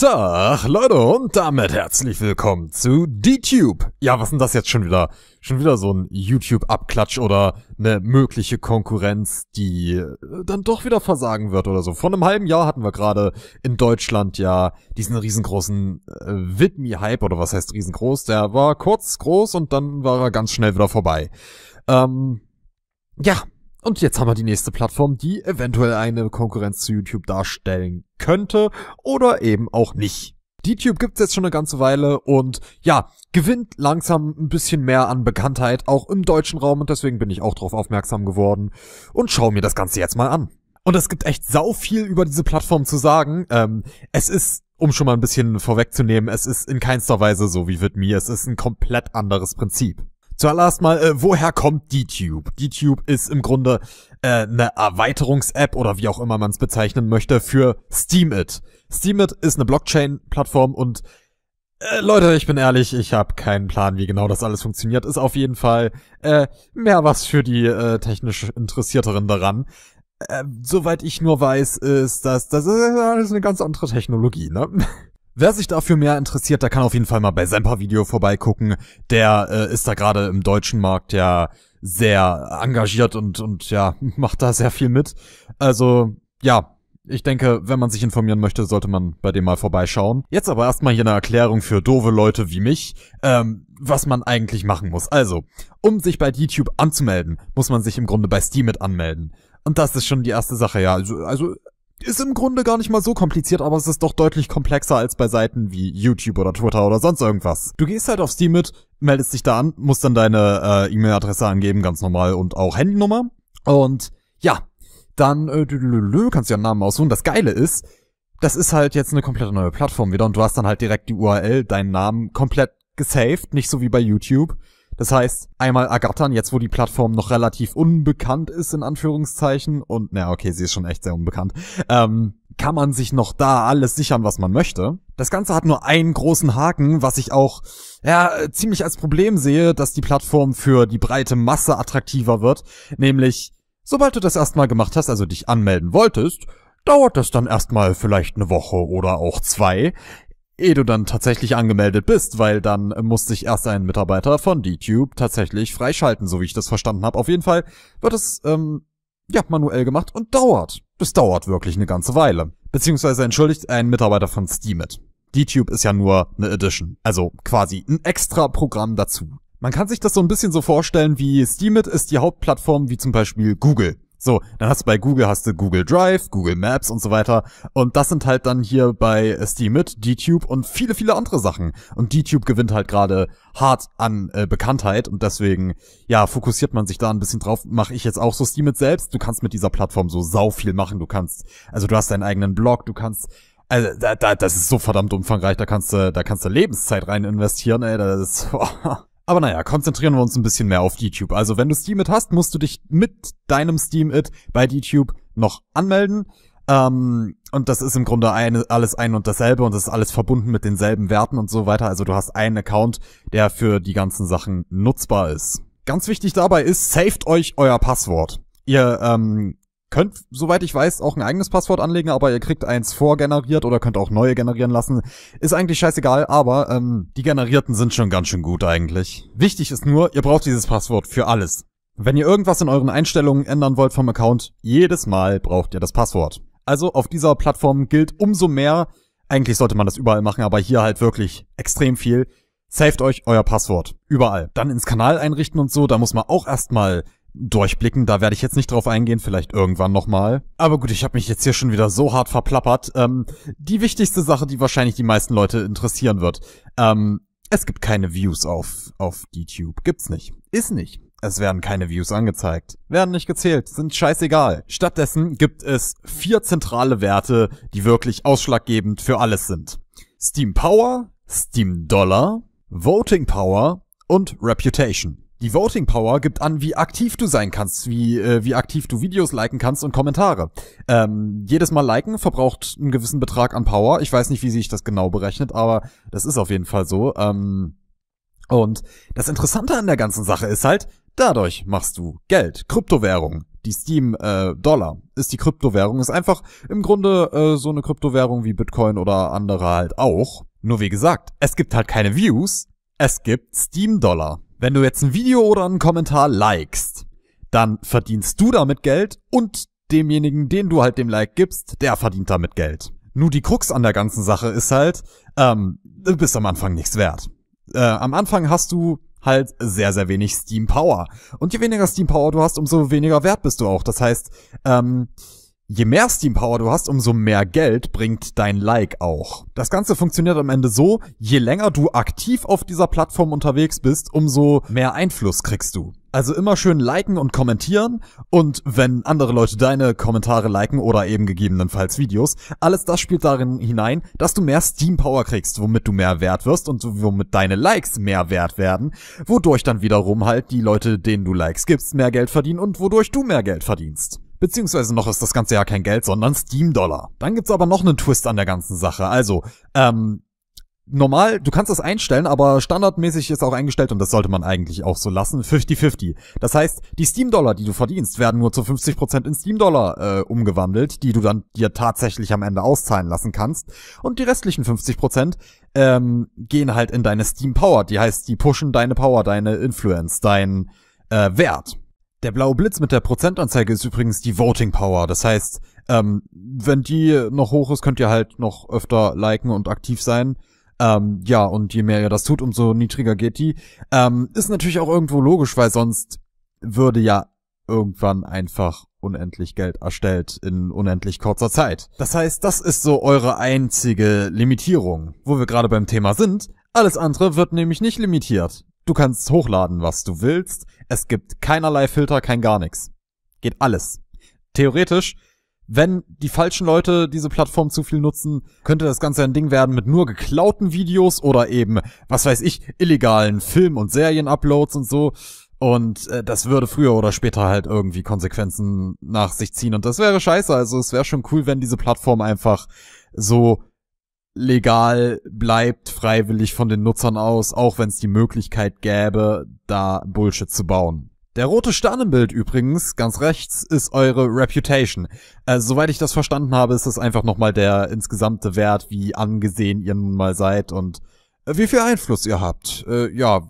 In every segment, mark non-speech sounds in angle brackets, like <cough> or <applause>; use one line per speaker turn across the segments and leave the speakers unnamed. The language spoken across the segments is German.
Tag, Leute, und damit herzlich willkommen zu DTube. Ja, was ist denn das jetzt schon wieder? Schon wieder so ein YouTube-Abklatsch oder eine mögliche Konkurrenz, die äh, dann doch wieder versagen wird oder so. Vor einem halben Jahr hatten wir gerade in Deutschland ja diesen riesengroßen äh, Vidme-Hype oder was heißt riesengroß? Der war kurz groß und dann war er ganz schnell wieder vorbei. Ähm, ja, und jetzt haben wir die nächste Plattform, die eventuell eine Konkurrenz zu YouTube darstellen könnte oder eben auch nicht. DTube gibt's jetzt schon eine ganze Weile und ja, gewinnt langsam ein bisschen mehr an Bekanntheit, auch im deutschen Raum und deswegen bin ich auch drauf aufmerksam geworden und schaue mir das Ganze jetzt mal an. Und es gibt echt sau viel über diese Plattform zu sagen. Ähm, es ist um schon mal ein bisschen vorwegzunehmen, es ist in keinster Weise so wie Vidme, es ist ein komplett anderes Prinzip. Zuallererst mal, äh, woher kommt DTube? DTube ist im Grunde äh, eine Erweiterungs-App oder wie auch immer man es bezeichnen möchte für Steemit. Steemit ist eine Blockchain-Plattform und äh, Leute, ich bin ehrlich, ich habe keinen Plan, wie genau das alles funktioniert. Ist auf jeden Fall äh, mehr was für die äh, technisch Interessierteren daran. Äh, soweit ich nur weiß, ist das, das ist eine ganz andere Technologie, ne? Wer sich dafür mehr interessiert, der kann auf jeden Fall mal bei Semper Video vorbeigucken. Der äh, ist da gerade im deutschen Markt ja sehr engagiert und, und ja, <laughs> macht da sehr viel mit. Also, ja, ich denke, wenn man sich informieren möchte, sollte man bei dem mal vorbeischauen. Jetzt aber erstmal hier eine Erklärung für doofe Leute wie mich, ähm, was man eigentlich machen muss. Also, um sich bei YouTube anzumelden, muss man sich im Grunde bei Steam mit anmelden. Und das ist schon die erste Sache, ja. Also, also ist im Grunde gar nicht mal so kompliziert, aber es ist doch deutlich komplexer als bei Seiten wie YouTube oder Twitter oder sonst irgendwas. Du gehst halt auf Steam mit, meldest dich da an, musst dann deine äh, E-Mail-Adresse angeben, ganz normal und auch Handynummer. Und ja, dann äh, kannst du ja einen Namen aussuchen. Das Geile ist, das ist halt jetzt eine komplett neue Plattform wieder und du hast dann halt direkt die URL, deinen Namen komplett gesaved, nicht so wie bei YouTube. Das heißt, einmal ergattern, jetzt wo die Plattform noch relativ unbekannt ist, in Anführungszeichen, und na okay, sie ist schon echt sehr unbekannt, ähm, kann man sich noch da alles sichern, was man möchte. Das Ganze hat nur einen großen Haken, was ich auch ja, ziemlich als Problem sehe, dass die Plattform für die breite Masse attraktiver wird, nämlich sobald du das erstmal gemacht hast, also dich anmelden wolltest, dauert das dann erstmal vielleicht eine Woche oder auch zwei, ehe du dann tatsächlich angemeldet bist, weil dann muss sich erst ein Mitarbeiter von DTube tatsächlich freischalten, so wie ich das verstanden habe. Auf jeden Fall wird es ähm, ja manuell gemacht und dauert. Das dauert wirklich eine ganze Weile. Beziehungsweise entschuldigt ein Mitarbeiter von Steemit. DTube ist ja nur eine Edition, also quasi ein extra Programm dazu. Man kann sich das so ein bisschen so vorstellen wie Steemit ist die Hauptplattform wie zum Beispiel Google. So, dann hast du bei Google hast du Google Drive, Google Maps und so weiter. Und das sind halt dann hier bei Steam mit, DTube und viele, viele andere Sachen. Und DTube gewinnt halt gerade hart an äh, Bekanntheit und deswegen, ja, fokussiert man sich da ein bisschen drauf. Mache ich jetzt auch so Steam mit selbst. Du kannst mit dieser Plattform so sau viel machen. Du kannst, also du hast deinen eigenen Blog, du kannst also da, da, das ist so verdammt umfangreich, da kannst du, da kannst du Lebenszeit rein investieren, ey. Das ist, <laughs> boah, aber naja, konzentrieren wir uns ein bisschen mehr auf DTube. Also wenn du Steam It hast, musst du dich mit deinem Steam It bei DTube noch anmelden. Ähm, und das ist im Grunde eine, alles ein und dasselbe und das ist alles verbunden mit denselben Werten und so weiter. Also du hast einen Account, der für die ganzen Sachen nutzbar ist. Ganz wichtig dabei ist, saved euch euer Passwort. Ihr ähm, könnt, soweit ich weiß, auch ein eigenes Passwort anlegen, aber ihr kriegt eins vorgeneriert oder könnt auch neue generieren lassen. Ist eigentlich scheißegal, aber ähm, die generierten sind schon ganz schön gut eigentlich. Wichtig ist nur, ihr braucht dieses Passwort für alles. Wenn ihr irgendwas in euren Einstellungen ändern wollt vom Account, jedes Mal braucht ihr das Passwort. Also auf dieser Plattform gilt umso mehr, eigentlich sollte man das überall machen, aber hier halt wirklich extrem viel, Saved euch euer Passwort. Überall. Dann ins Kanal einrichten und so, da muss man auch erstmal durchblicken. Da werde ich jetzt nicht drauf eingehen, vielleicht irgendwann nochmal. Aber gut, ich habe mich jetzt hier schon wieder so hart verplappert. Ähm, die wichtigste Sache, die wahrscheinlich die meisten Leute interessieren wird. Ähm, es gibt keine Views auf, auf YouTube. Gibt's nicht. Ist nicht. Es werden keine Views angezeigt, werden nicht gezählt, sind scheißegal. Stattdessen gibt es vier zentrale Werte, die wirklich ausschlaggebend für alles sind. Steam Power, Steam Dollar, Voting Power und Reputation. Die Voting Power gibt an, wie aktiv du sein kannst, wie, äh, wie aktiv du Videos liken kannst und Kommentare. Ähm, jedes Mal liken verbraucht einen gewissen Betrag an Power. Ich weiß nicht, wie sich das genau berechnet, aber das ist auf jeden Fall so. Ähm, und das Interessante an der ganzen Sache ist halt, dadurch machst du Geld, Kryptowährung. Die Steam äh, Dollar ist die Kryptowährung, ist einfach im Grunde äh, so eine Kryptowährung wie Bitcoin oder andere halt auch. Nur wie gesagt, es gibt halt keine Views, es gibt Steam Dollar. Wenn du jetzt ein Video oder einen Kommentar likest, dann verdienst du damit Geld und demjenigen, den du halt dem Like gibst, der verdient damit Geld. Nur die Krux an der ganzen Sache ist halt, ähm, du bist am Anfang nichts wert. Äh, am Anfang hast du halt sehr, sehr wenig Steam Power. Und je weniger Steam Power du hast, umso weniger wert bist du auch. Das heißt, ähm, Je mehr Steam Power du hast, umso mehr Geld bringt dein Like auch. Das Ganze funktioniert am Ende so, je länger du aktiv auf dieser Plattform unterwegs bist, umso mehr Einfluss kriegst du. Also immer schön liken und kommentieren und wenn andere Leute deine Kommentare liken oder eben gegebenenfalls Videos, alles das spielt darin hinein, dass du mehr Steam Power kriegst, womit du mehr wert wirst und womit deine Likes mehr wert werden, wodurch dann wiederum halt die Leute, denen du Likes gibst, mehr Geld verdienen und wodurch du mehr Geld verdienst. Beziehungsweise noch ist das ganze ja kein Geld, sondern Steam-Dollar. Dann gibt's aber noch einen Twist an der ganzen Sache. Also, ähm, normal, du kannst das einstellen, aber standardmäßig ist auch eingestellt und das sollte man eigentlich auch so lassen, 50-50. Das heißt, die Steam-Dollar, die du verdienst, werden nur zu 50% in Steam-Dollar äh, umgewandelt, die du dann dir tatsächlich am Ende auszahlen lassen kannst. Und die restlichen 50% ähm, gehen halt in deine Steam-Power. Die heißt, die pushen deine Power, deine Influence, dein äh, Wert. Der blaue Blitz mit der Prozentanzeige ist übrigens die Voting Power. Das heißt, ähm, wenn die noch hoch ist, könnt ihr halt noch öfter liken und aktiv sein. Ähm, ja, und je mehr ihr das tut, umso niedriger geht die. Ähm, ist natürlich auch irgendwo logisch, weil sonst würde ja irgendwann einfach unendlich Geld erstellt in unendlich kurzer Zeit. Das heißt, das ist so eure einzige Limitierung. Wo wir gerade beim Thema sind, alles andere wird nämlich nicht limitiert. Du kannst hochladen, was du willst. Es gibt keinerlei Filter, kein gar nichts. Geht alles. Theoretisch, wenn die falschen Leute diese Plattform zu viel nutzen, könnte das Ganze ein Ding werden mit nur geklauten Videos oder eben, was weiß ich, illegalen Film- und Serienuploads und so. Und äh, das würde früher oder später halt irgendwie Konsequenzen nach sich ziehen. Und das wäre scheiße. Also es wäre schon cool, wenn diese Plattform einfach so legal bleibt, freiwillig von den Nutzern aus, auch wenn es die Möglichkeit gäbe, da Bullshit zu bauen. Der rote Sternenbild übrigens, ganz rechts, ist eure Reputation. Äh, soweit ich das verstanden habe, ist das einfach nochmal der insgesamte Wert, wie angesehen ihr nun mal seid und äh, wie viel Einfluss ihr habt. Äh, ja,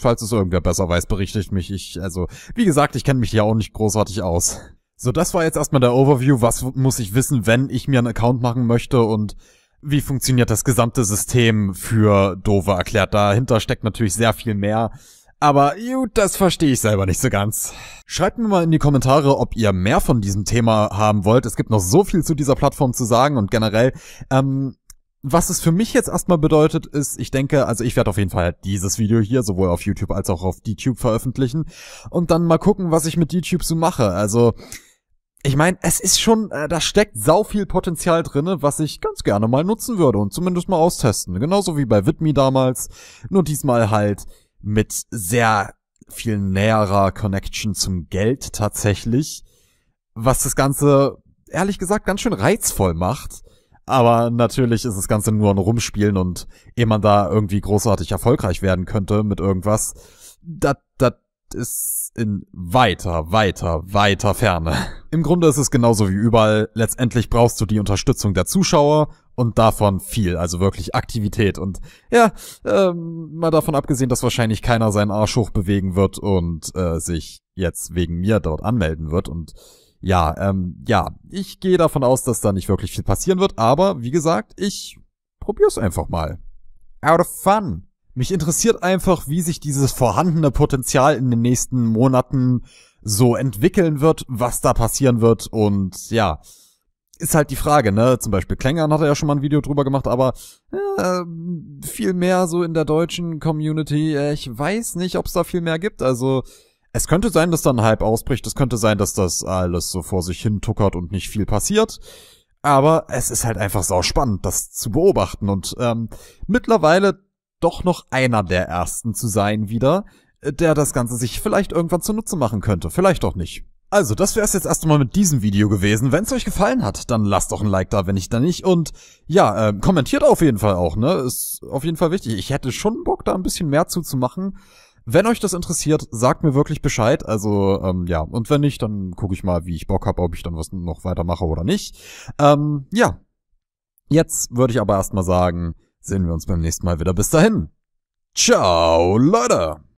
falls es irgendwer besser weiß, berichtet mich. Ich, also, wie gesagt, ich kenne mich ja auch nicht großartig aus. So, das war jetzt erstmal der Overview. Was muss ich wissen, wenn ich mir einen Account machen möchte und wie funktioniert das gesamte System für Dove erklärt? Dahinter steckt natürlich sehr viel mehr. Aber gut, das verstehe ich selber nicht so ganz. Schreibt mir mal in die Kommentare, ob ihr mehr von diesem Thema haben wollt. Es gibt noch so viel zu dieser Plattform zu sagen und generell, ähm, was es für mich jetzt erstmal bedeutet, ist, ich denke, also ich werde auf jeden Fall dieses Video hier sowohl auf YouTube als auch auf DTube veröffentlichen und dann mal gucken, was ich mit DTube so mache. Also, ich meine, es ist schon, äh, da steckt sau viel Potenzial drinne, was ich ganz gerne mal nutzen würde und zumindest mal austesten. Genauso wie bei Vidme damals, nur diesmal halt mit sehr viel näherer Connection zum Geld tatsächlich, was das Ganze ehrlich gesagt ganz schön reizvoll macht aber natürlich ist das Ganze nur ein Rumspielen und ehe man da irgendwie großartig erfolgreich werden könnte mit irgendwas, das, das ist in weiter, weiter, weiter Ferne. Im Grunde ist es genauso wie überall. Letztendlich brauchst du die Unterstützung der Zuschauer und davon viel, also wirklich Aktivität. Und ja, ähm, mal davon abgesehen, dass wahrscheinlich keiner seinen Arsch hochbewegen wird und äh, sich jetzt wegen mir dort anmelden wird und ja, ähm, ja, ich gehe davon aus, dass da nicht wirklich viel passieren wird, aber wie gesagt, ich probier's einfach mal. Out of fun. Mich interessiert einfach, wie sich dieses vorhandene Potenzial in den nächsten Monaten so entwickeln wird, was da passieren wird und ja, ist halt die Frage, ne? Zum Beispiel Klängern hat er ja schon mal ein Video drüber gemacht, aber äh, viel mehr so in der deutschen Community, äh, ich weiß nicht, ob es da viel mehr gibt. Also es könnte sein, dass da ein Hype ausbricht. Es könnte sein, dass das alles so vor sich hin tuckert und nicht viel passiert. Aber es ist halt einfach sau spannend, das zu beobachten und ähm, mittlerweile doch noch einer der ersten zu sein wieder, äh, der das Ganze sich vielleicht irgendwann zunutze machen könnte. Vielleicht auch nicht. Also, das wäre es jetzt erstmal mit diesem Video gewesen. Wenn es euch gefallen hat, dann lasst doch ein Like da, wenn nicht, dann nicht. Und ja, äh, kommentiert auf jeden Fall auch, ne? Ist auf jeden Fall wichtig. Ich hätte schon Bock, da ein bisschen mehr zuzumachen. Wenn euch das interessiert, sagt mir wirklich Bescheid. Also ähm, ja, und wenn nicht, dann gucke ich mal, wie ich Bock habe, ob ich dann was noch weitermache oder nicht. Ähm, ja, jetzt würde ich aber erstmal sagen, sehen wir uns beim nächsten Mal wieder. Bis dahin. Ciao, Leute.